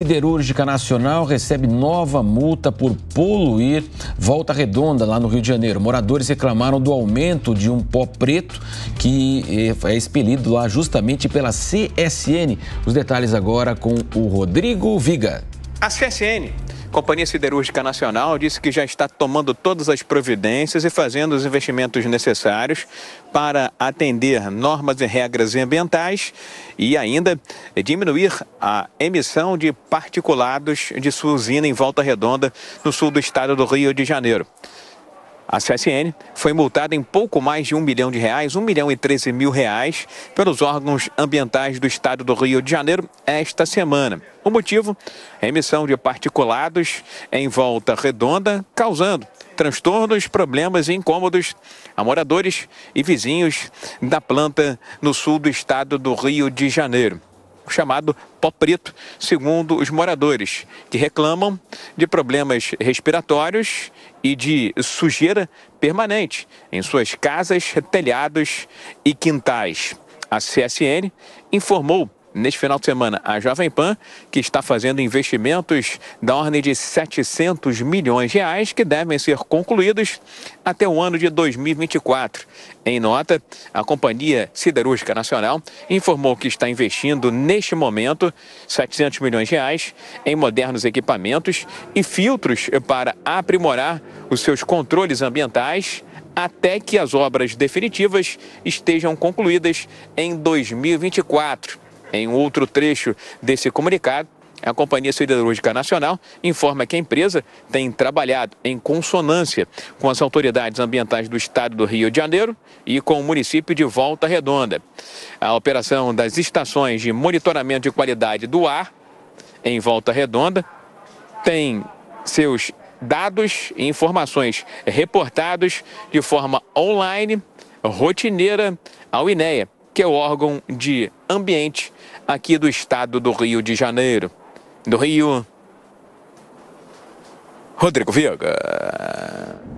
Siderúrgica Nacional recebe nova multa por poluir Volta Redonda, lá no Rio de Janeiro. Moradores reclamaram do aumento de um pó preto que eh, é expelido lá justamente pela CSN. Os detalhes agora com o Rodrigo Viga. A CSN a Companhia Siderúrgica Nacional disse que já está tomando todas as providências e fazendo os investimentos necessários para atender normas e regras ambientais e ainda diminuir a emissão de particulados de sua usina em Volta Redonda, no sul do estado do Rio de Janeiro. A CSN foi multada em pouco mais de um milhão de reais, um milhão e 13 mil reais, pelos órgãos ambientais do estado do Rio de Janeiro esta semana. O motivo? A emissão de particulados em volta redonda, causando transtornos, problemas e incômodos a moradores e vizinhos da planta no sul do estado do Rio de Janeiro chamado pó preto, segundo os moradores, que reclamam de problemas respiratórios e de sujeira permanente em suas casas, telhados e quintais. A CSN informou neste final de semana, a Jovem Pan, que está fazendo investimentos da ordem de 700 milhões de reais que devem ser concluídos até o ano de 2024. Em nota, a Companhia Siderúrgica Nacional informou que está investindo neste momento 700 milhões de reais em modernos equipamentos e filtros para aprimorar os seus controles ambientais até que as obras definitivas estejam concluídas em 2024. Em outro trecho desse comunicado, a Companhia Siderúrgica Nacional informa que a empresa tem trabalhado em consonância com as autoridades ambientais do estado do Rio de Janeiro e com o município de Volta Redonda. A operação das estações de monitoramento de qualidade do ar em Volta Redonda tem seus dados e informações reportados de forma online, rotineira ao INEA que é o órgão de ambiente aqui do estado do Rio de Janeiro. Do Rio. Rodrigo Viega.